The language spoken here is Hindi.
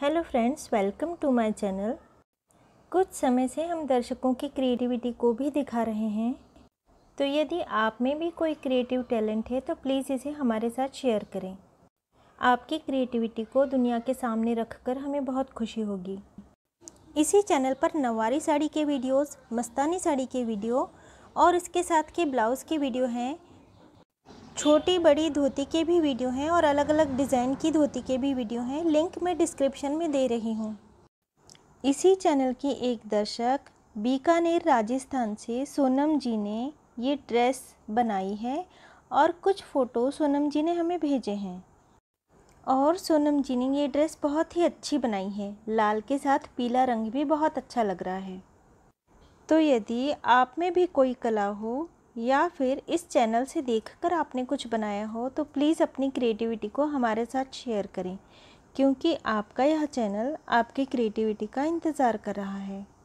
hello friends welcome to my channel कुछ समय से हम दर्शकों की क्रिएटिविटी को भी दिखा रहे हैं तो यदि आप में भी कोई क्रिएटिव टैलेंट है तो प्लीज़ इसे हमारे साथ शेयर करें आपकी क्रिएटिविटी को दुनिया के सामने रखकर हमें बहुत खुशी होगी इसी चैनल पर नवारी साड़ी के वीडियोस, मस्तानी साड़ी के वीडियो और इसके साथ के ब्लाउज़ के वीडियो हैं छोटी बड़ी धोती के भी वीडियो हैं और अलग अलग डिज़ाइन की धोती के भी वीडियो हैं लिंक मैं डिस्क्रिप्शन में दे रही हूँ इसी चैनल की एक दर्शक बीकानेर राजस्थान से सोनम जी ने ये ड्रेस बनाई है और कुछ फ़ोटो सोनम जी ने हमें भेजे हैं और सोनम जी ने ये ड्रेस बहुत ही अच्छी बनाई है लाल के साथ पीला रंग भी बहुत अच्छा लग रहा है तो यदि आप में भी कोई कला हो या फिर इस चैनल से देखकर आपने कुछ बनाया हो तो प्लीज़ अपनी क्रिएटिविटी को हमारे साथ शेयर करें क्योंकि आपका यह चैनल आपकी क्रिएटिविटी का इंतज़ार कर रहा है